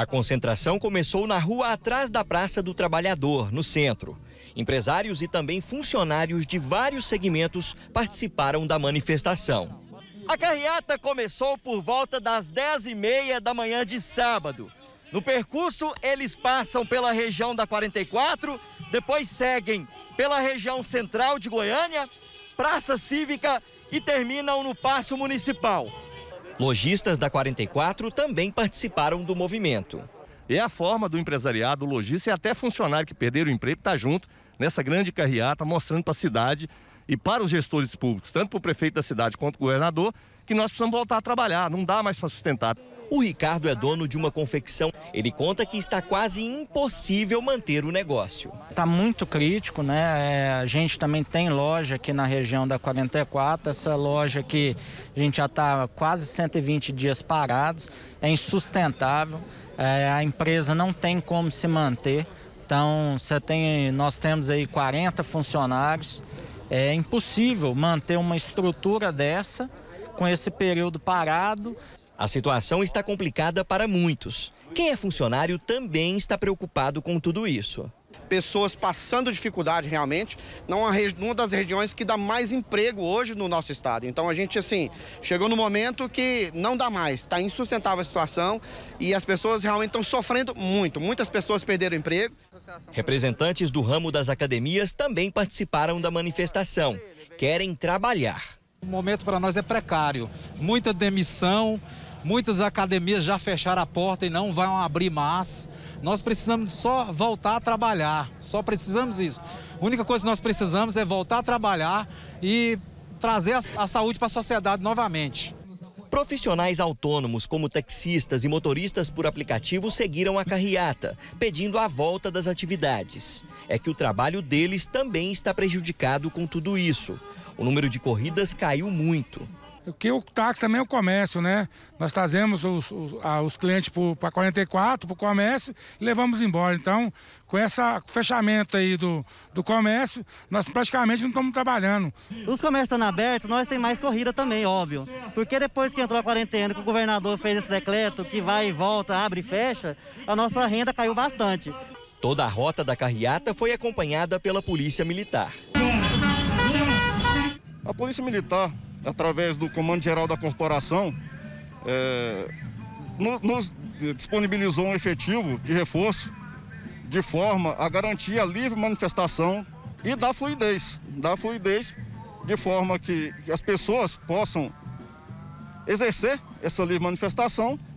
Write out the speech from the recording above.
A concentração começou na rua atrás da Praça do Trabalhador, no centro. Empresários e também funcionários de vários segmentos participaram da manifestação. A carreata começou por volta das 10h30 da manhã de sábado. No percurso, eles passam pela região da 44, depois seguem pela região central de Goiânia, Praça Cívica e terminam no Passo Municipal. Lojistas da 44 também participaram do movimento. É a forma do empresariado, lojista e até funcionário que perderam o emprego estar tá junto nessa grande carreata, mostrando para a cidade e para os gestores públicos, tanto para o prefeito da cidade quanto o governador, que nós precisamos voltar a trabalhar, não dá mais para sustentar. O Ricardo é dono de uma confecção. Ele conta que está quase impossível manter o negócio. Está muito crítico, né? É, a gente também tem loja aqui na região da 44. Essa loja aqui, a gente já está quase 120 dias parados. É insustentável. É, a empresa não tem como se manter. Então, você tem, nós temos aí 40 funcionários. É impossível manter uma estrutura dessa com esse período parado. A situação está complicada para muitos. Quem é funcionário também está preocupado com tudo isso pessoas passando dificuldade realmente, não uma das regiões que dá mais emprego hoje no nosso estado. Então a gente assim, chegou no momento que não dá mais, está insustentável a situação e as pessoas realmente estão sofrendo muito. Muitas pessoas perderam emprego. Representantes do ramo das academias também participaram da manifestação. Querem trabalhar. O momento para nós é precário. Muita demissão, muitas academias já fecharam a porta e não vão abrir mais. Nós precisamos só voltar a trabalhar, só precisamos isso. A única coisa que nós precisamos é voltar a trabalhar e trazer a, a saúde para a sociedade novamente. Profissionais autônomos, como taxistas e motoristas por aplicativo, seguiram a carreata, pedindo a volta das atividades. É que o trabalho deles também está prejudicado com tudo isso. O número de corridas caiu muito que o táxi também é o comércio, né? Nós trazemos os, os, a, os clientes para 44, para o comércio, e levamos embora. Então, com esse fechamento aí do, do comércio, nós praticamente não estamos trabalhando. Os comércios estão abertos, nós tem mais corrida também, óbvio. Porque depois que entrou a quarentena, que o governador fez esse decreto que vai e volta, abre e fecha, a nossa renda caiu bastante. Toda a rota da carreata foi acompanhada pela Polícia Militar. A Polícia Militar através do Comando Geral da Corporação, é, nos disponibilizou um efetivo de reforço de forma a garantir a livre manifestação e dar fluidez, dar fluidez de forma que as pessoas possam exercer essa livre manifestação